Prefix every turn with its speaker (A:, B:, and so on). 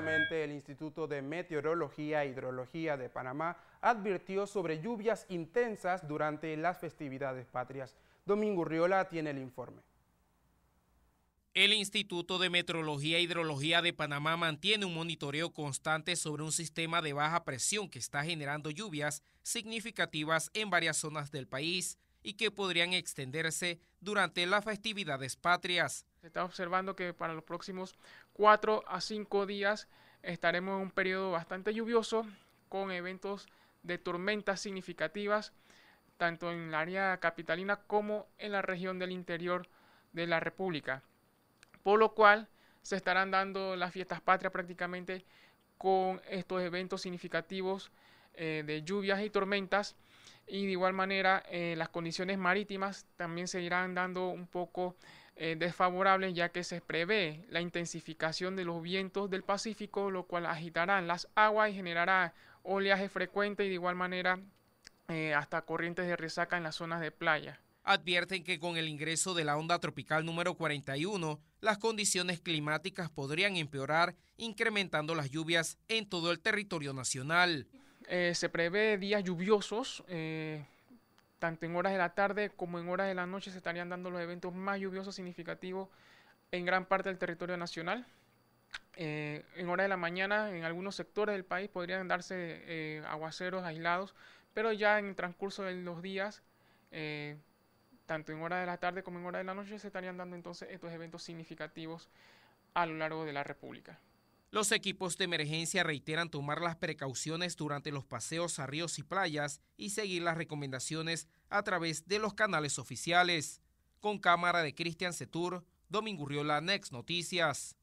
A: precisamente el Instituto de Meteorología e Hidrología de Panamá advirtió sobre lluvias intensas durante las festividades patrias. Domingo Riola tiene el informe. El Instituto de Meteorología e Hidrología de Panamá mantiene un monitoreo constante sobre un sistema de baja presión que está generando lluvias significativas en varias zonas del país y que podrían extenderse durante
B: las festividades patrias. Se está observando que para los próximos 4 a 5 días estaremos en un periodo bastante lluvioso con eventos de tormentas significativas tanto en el área capitalina como en la región del interior de la República. Por lo cual se estarán dando las fiestas patrias prácticamente con estos eventos significativos eh, de lluvias y tormentas y de igual manera eh, las condiciones marítimas también se irán dando un poco eh, desfavorable desfavorables ya que se prevé la intensificación de los vientos del Pacífico, lo cual agitará las aguas y generará oleaje frecuente y de igual manera eh, hasta corrientes de resaca en las zonas de playa.
A: Advierten que con el ingreso de la onda tropical número 41, las condiciones climáticas podrían empeorar, incrementando las lluvias en todo el territorio nacional.
B: Eh, se prevé días lluviosos, tanto en horas de la tarde como en horas de la noche se estarían dando los eventos más lluviosos significativos en gran parte del territorio nacional. Eh, en horas de la mañana, en algunos sectores del país podrían darse eh, aguaceros aislados, pero ya en el transcurso de los días, eh, tanto en horas de la tarde como en horas de la noche, se estarían dando entonces estos eventos significativos a lo largo de la República.
A: Los equipos de emergencia reiteran tomar las precauciones durante los paseos a ríos y playas y seguir las recomendaciones a través de los canales oficiales. Con cámara de Cristian Setur, Domingo Riola, Next Noticias.